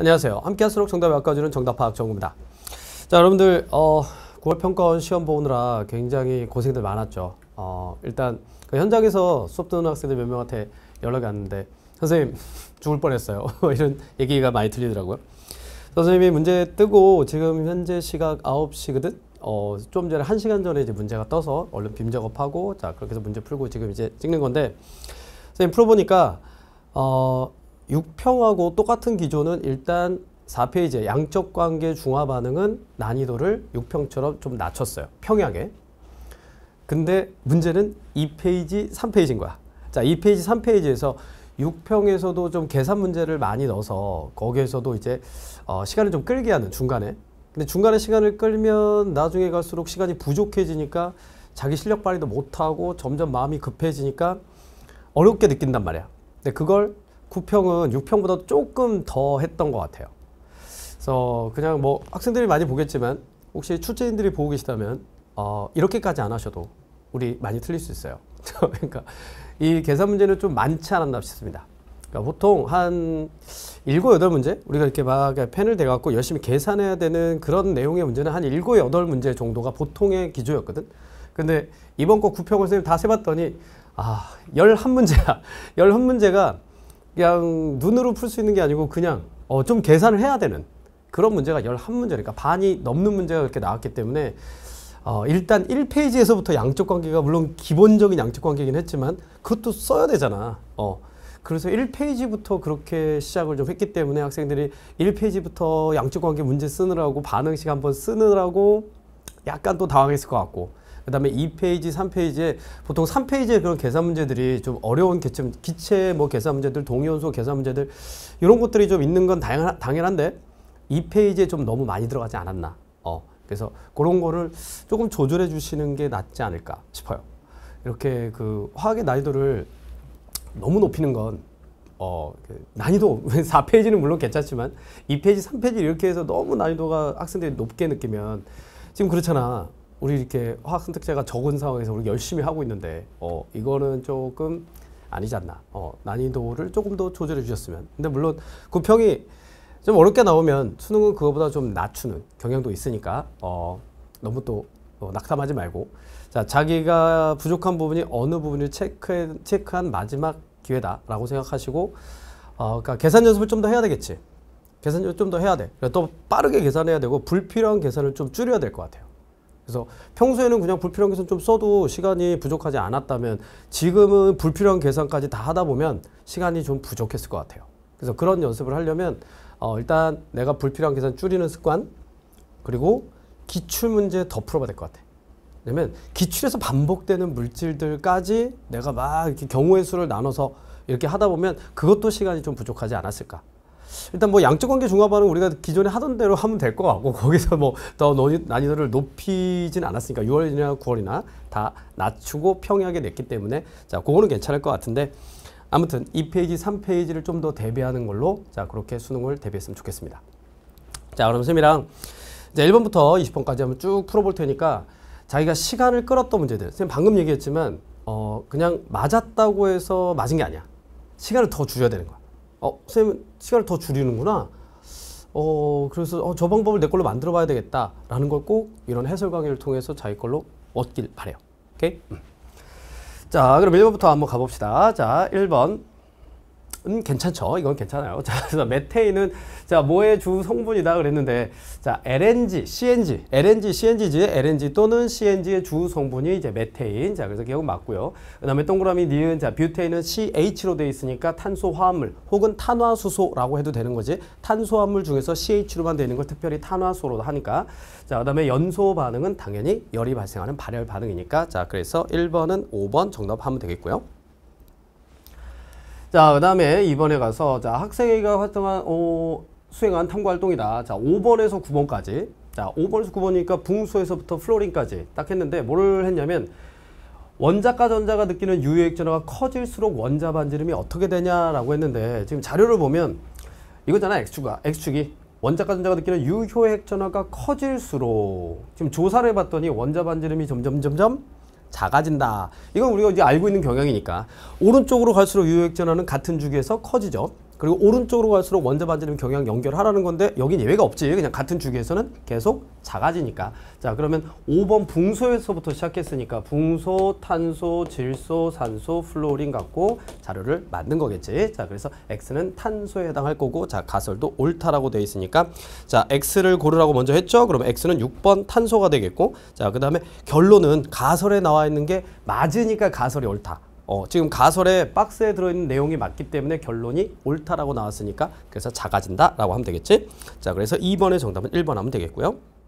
안녕하세요. 함께할수록 정답을 바꿔주는 정답 파악 정구입니다. 자, 여러분들 어, 9월 평가원 시험 보느라 굉장히 고생들 많았죠. 어, 일단 그 현장에서 수업 듣는 학생들 몇 명한테 연락이 왔는데 선생님 죽을 뻔했어요. 뭐 이런 얘기가 많이 들리더라고요. 선생님이 문제 뜨고 지금 현재 시각 9시거든? 어, 좀 전에 1시간 전에 이제 문제가 떠서 얼른 빔 작업하고 자 그렇게 해서 문제 풀고 지금 이제 찍는 건데 선생님 풀어보니까 어, 6평하고 똑같은 기조는 일단 4페이지에 양적 관계 중화 반응은 난이도를 6평처럼 좀 낮췄어요. 평양에. 근데 문제는 2페이지, 3페이지인 거야. 자, 2페이지, 3페이지에서 6평에서도 좀 계산 문제를 많이 넣어서 거기에서도 이제 어, 시간을 좀 끌게 하는 중간에. 근데 중간에 시간을 끌면 나중에 갈수록 시간이 부족해지니까 자기 실력 발휘도 못하고 점점 마음이 급해지니까 어렵게 느낀단 말이야. 근데 그걸 9평은 6평보다 조금 더 했던 것 같아요. 그래서 그냥 뭐 학생들이 많이 보겠지만 혹시 출제인들이 보고 계시다면 어, 이렇게까지 안 하셔도 우리 많이 틀릴 수 있어요. 그러니까 이 계산 문제는 좀 많지 않았나 싶습니다. 그러니까 보통 한 7, 8문제? 우리가 이렇게 막 펜을 대갖고 열심히 계산해야 되는 그런 내용의 문제는 한 7, 8문제 정도가 보통의 기조였거든. 근데 이번 거 9평을 선생님 다 세봤더니 아, 11문제야. 11문제가 그냥 눈으로 풀 수 있는 게 아니고 그냥 어, 좀 계산을 해야 되는 그런 문제가 1 1 문제 그러니까 반이 넘는 문제가 이렇게 나왔기 때문에 어, 일단 1페이지에서부터 양쪽 관계가 물론 기본적인 양적 관계긴 했지만 그것도 써야 되잖아. 어. 그래서 1페이지부터 그렇게 시작을 좀 했기 때문에 학생들이 1페이지부터 양적 관계 문제 쓰느라고 반응식 한번 쓰느라고 약간 또 당황했을 것 같고 그다음에 2페이지, 3페이지에 보통 3페이지에 그런 계산 문제들이 좀 어려운 개체, 기체 뭐 계산 문제들, 동위원소 계산 문제들 이런 것들이 좀 있는 건 당연, 당연한데 2페이지에 좀 너무 많이 들어가지 않았나. 어. 그래서 그런 거를 조금 조절해 주시는 게 낫지 않을까 싶어요. 이렇게 그 화학의 난이도를 너무 높이는 건 어, 그 난이도 4페이지는 물론 괜찮지만 2페이지, 3페이지 이렇게 해서 너무 난이도가 학생들이 높게 느끼면 지금 그렇잖아. 우리 이렇게 화학 선택제가 적은 상황에서 우리 열심히 하고 있는데 어, 이거는 조금 아니지 않나. 어, 난이도를 조금 더 조절해 주셨으면. 근데 물론 그평이좀 어렵게 나오면 수능은 그거보다 좀 낮추는 경향도 있으니까 어, 너무 또 어, 낙담하지 말고 자 자기가 부족한 부분이 어느 부분을 체크해, 체크한 마지막 기회다라고 생각하시고 어, 그러니까 계산 연습을 좀 더 해야 되겠지. 계산 연습 좀 더 해야 돼. 그러니까 또 빠르게 계산해야 되고 불필요한 계산을 좀 줄여야 될 것 같아요. 그래서 평소에는 그냥 불필요한 계산 좀 써도 시간이 부족하지 않았다면 지금은 불필요한 계산까지 다 하다 보면 시간이 좀 부족했을 것 같아요. 그래서 그런 연습을 하려면 어, 일단 내가 불필요한 계산 줄이는 습관 그리고 기출 문제 더 풀어봐야 될 것 같아. 왜냐면 기출에서 반복되는 물질들까지 내가 막 이렇게 경우의 수를 나눠서 이렇게 하다 보면 그것도 시간이 좀 부족하지 않았을까. 일단 뭐 양적 관계 중화반은 우리가 기존에 하던 대로 하면 될 것 같고 거기서 뭐 더 난이도를 높이진 않았으니까 6월이나 9월이나 다 낮추고 평이하게 냈기 때문에 자 그거는 괜찮을 것 같은데 아무튼 2페이지, 3페이지를 좀 더 대비하는 걸로 자 그렇게 수능을 대비했으면 좋겠습니다. 자 그럼 쌤이랑 이제 1번부터 20번까지 한번 쭉 풀어볼 테니까 자기가 시간을 끌었던 문제들 쌤 방금 얘기했지만 어 그냥 맞았다고 해서 맞은 게 아니야. 시간을 더 줄여야 되는 거야. 어, 선생님 시간을 더 줄이는구나. 어, 그래서 어, 저 방법을 내 걸로 만들어 봐야 되겠다라는 걸 꼭 이런 해설 강의를 통해서 자기 걸로 얻길 바래요. 오케이? 음. 자, 그럼 1번부터 한번 가봅시다. 자, 1번. 음, 괜찮죠. 이건 괜찮아요. 자, 그래서 메테인은 자, 뭐의 주 성분이다 그랬는데 자, LNG, CNG, LNG, CNG지의 LNG 또는 CNG의 주 성분이 이제 메테인. 자, 그래서 기억 맞고요. 그다음에 동그라미 니은 자, 뷰테인은 CH로 돼 있으니까 탄소 화합물 혹은 탄화수소라고 해도 되는 거지. 탄소화물 합 중에서 CH로만 되는 걸 특별히 탄화수로 하니까. 자, 그다음에 연소 반응은 당연히 열이 발생하는 발열 반응이니까 자, 그래서 1번은 5번 정답하면 되겠고요. 자, 그 다음에 이번에 가서 자 학생회의가 활동한 어, 수행한 탐구 활동이다. 자, 5번에서 9번까지. 자, 5번에서 9번이니까 붕소에서부터 플로링까지 딱 했는데 뭘 했냐면 원자과 전자가 느끼는 유효액 전화가 커질수록 원자 반지름이 어떻게 되냐라고 했는데 지금 자료를 보면 이거잖아 X축아, X축이 원자과 전자가 느끼는 유효액 전화가 커질수록 지금 조사를 해봤더니 원자 반지름이 점점 점점 작아진다. 이건 우리가 이제 알고 있는 경향이니까 오른쪽으로 갈수록 유효액 전환은 같은 주기에서 커지죠. 그리고 오른쪽으로 갈수록 원자 반지름 경향 연결하라는 건데 여긴 예외가 없지. 그냥 같은 주기에서는 계속 작아지니까. 자 그러면 5번 붕소에서부터 시작했으니까 붕소, 탄소, 질소, 산소, 플로린 갖고 자료를 만든 거겠지. 자 그래서 X는 탄소에 해당할 거고 자 가설도 옳다라고 돼 있으니까 자 X를 고르라고 먼저 했죠. 그럼 X는 6번 탄소가 되겠고 자 그 다음에 결론은 가설에 나와 있는 게 맞으니까 가설이 옳다. 어, 지금 가설에 박스에 들어있는 내용이 맞기 때문에 결론이 옳다라고 나왔으니까 그래서 작아진다라고 하면 되겠지. 자, 그래서 2번의 정답은 1번 하면 되겠고요.